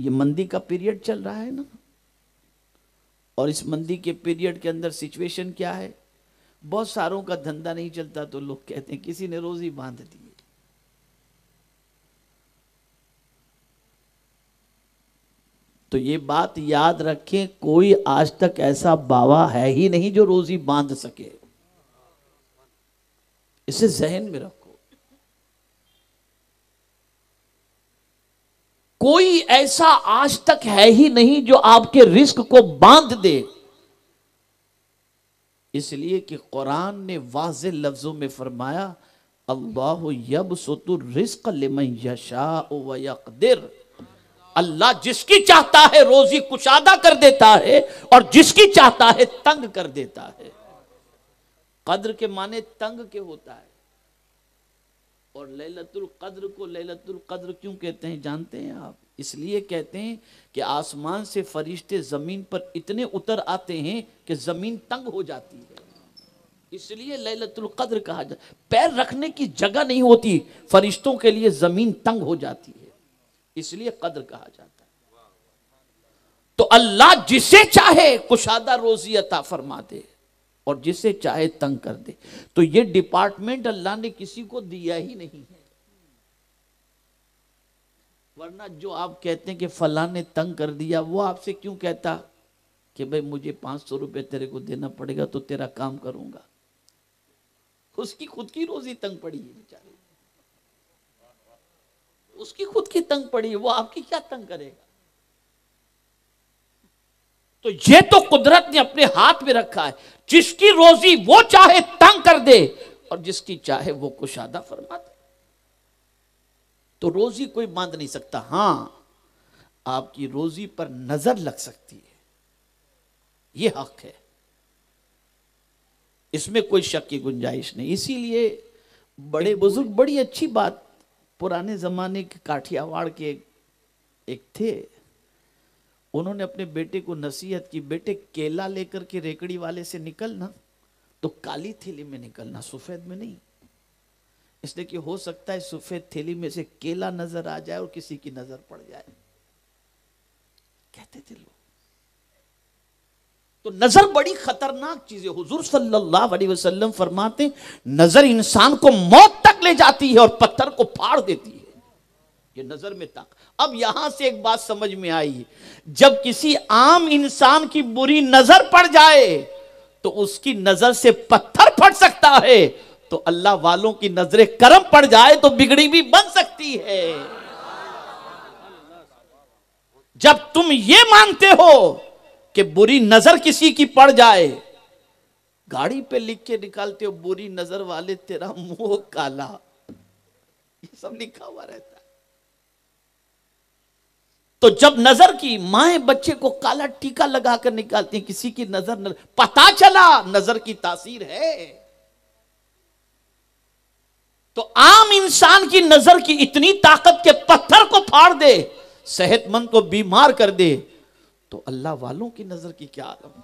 ये मंदी का पीरियड चल रहा है ना और इस मंदी के पीरियड के अंदर सिचुएशन क्या है बहुत सारों का धंधा नहीं चलता तो लोग कहते हैं किसी ने रोजी बांध दी तो ये बात याद रखें कोई आज तक ऐसा बाबा है ही नहीं जो रोजी बांध सके इसे जहन में रखो कोई ऐसा आज तक है ही नहीं जो आपके रिस्क को बांध दे इसलिए कि कुरान ने वाज लफ्जों में फरमाया अल्लाह यब सोतु रिस्क लिमन यशा अल्लाह जिसकी चाहता है रोजी कुशादा कर देता है और जिसकी चाहता है तंग कर देता है कद्र के माने तंग के होता है और ललतुल कद्र को ललतुल कद्र क्यों कहते हैं जानते हैं आप इसलिए कहते हैं कि आसमान से फरिश्ते ज़मीन पर इतने उतर आते हैं कि ज़मीन तंग हो जाती है इसलिए ललतुल कद्र कहा जा पैर रखने की जगह नहीं होती फरिश्तों के लिए ज़मीन तंग हो जाती है इसलिए कद्र कहा जाता है तो अल्लाह जिसे चाहे कुशादा रोजी अता फरमा दे और जिसे चाहे तंग कर दे तो ये डिपार्टमेंट अल्लाह ने किसी को दिया ही नहीं है वरना जो आप कहते हैं कि फला ने तंग कर दिया वो आपसे क्यों कहता कि भाई मुझे पांच सौ रुपये तेरे को देना पड़ेगा तो तेरा काम करूंगा उसकी खुद की रोजी तंग पड़ी है बेचारे उसकी खुद की तंग पड़ी है वो आपकी क्या तंग करेगा तो ये तो कुदरत ने अपने हाथ में रखा है जिसकी रोजी वो चाहे तंग कर दे और जिसकी चाहे वो कुशादा फरमा दे तो रोजी कोई बांध नहीं सकता हाँ आपकी रोजी पर नजर लग सकती है ये हक है इसमें कोई शक की गुंजाइश नहीं इसीलिए बड़े बुजुर्ग बड़ी अच्छी बात पुराने जमाने के काठियावाड़ के एक थे उन्होंने अपने बेटे को नसीहत की बेटे केला लेकर के रेकड़ी वाले से निकलना तो काली थैली में निकलना सफ़ेद में नहीं इसलिए कि हो सकता है सफ़ेद थैली में से केला नज़र आ जाए और किसी की नज़र पड़ जाए कहते थे लोग तो नजर बड़ी खतरनाक चीज है हुजूर सल्लल्लाहु अलैहि वसल्लम फरमाते नजर इंसान को मौत तक ले जाती है और पत्थर को फाड़ देती है ये नजर में तक अब यहां से एक बात समझ में आई जब किसी आम इंसान की बुरी नजर पड़ जाए तो उसकी नजर से पत्थर फट सकता है तो अल्लाह वालों की नजर करम पड़ जाए तो बिगड़ी भी बन सकती है जब तुम ये मानते हो कि बुरी नजर किसी की पड़ जाए गाड़ी पे लिख के निकालते हो बुरी नजर वाले तेरा मुंह काला ये सब लिखा हुआ रहता है तो जब नजर की माए बच्चे को काला टीका लगा कर निकालती किसी की नजर न, पता चला नजर की तासीर है तो आम इंसान की नजर की इतनी ताकत के पत्थर को फाड़ दे सेहतमंद को बीमार कर दे तो अल्लाह वालों की नजर की क्या आलम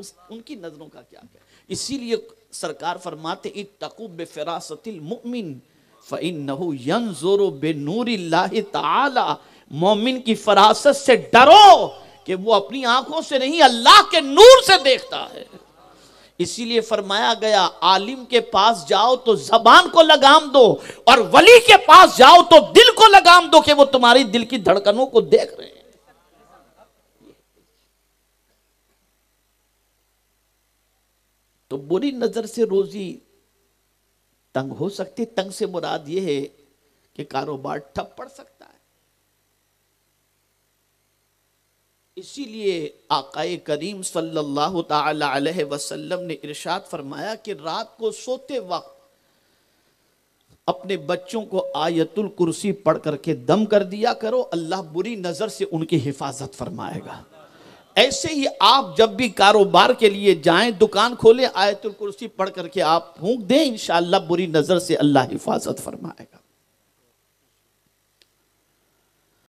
उस उनकी नजरों का क्या क्या इसीलिए सरकार फरमाते इतकू बेफरासतिल मुमिन फ़इन नहू नूरी बेनूरी ताला मोमिन की फरासत से डरो कि वो अपनी आंखों से नहीं अल्लाह के नूर से देखता है इसीलिए फरमाया गया आलिम के पास जाओ तो जबान को लगाम दो और वली के पास जाओ तो दिल को लगाम दो कि वो तुम्हारी दिल की धड़कनों को देख रहे हैं तो बुरी नजर से रोजी तंग हो सकती तंग से मुराद ये है कि कारोबार ठप पड़ सकता इसीलिए आकाए करीम सल्लल्लाहु अलैहि वसल्लम ने इरशाद फरमाया कि रात को सोते वक्त अपने बच्चों को आयतुल कुर्सी पढ़ करके दम कर दिया करो अल्लाह बुरी नज़र से उनकी हिफाजत फरमाएगा ऐसे ही आप जब भी कारोबार के लिए जाएं दुकान खोलें आयतुल कुर्सी पढ़ करके आप फूंक दें इन बुरी नज़र से अल्लाह हिफाजत फरमाएगा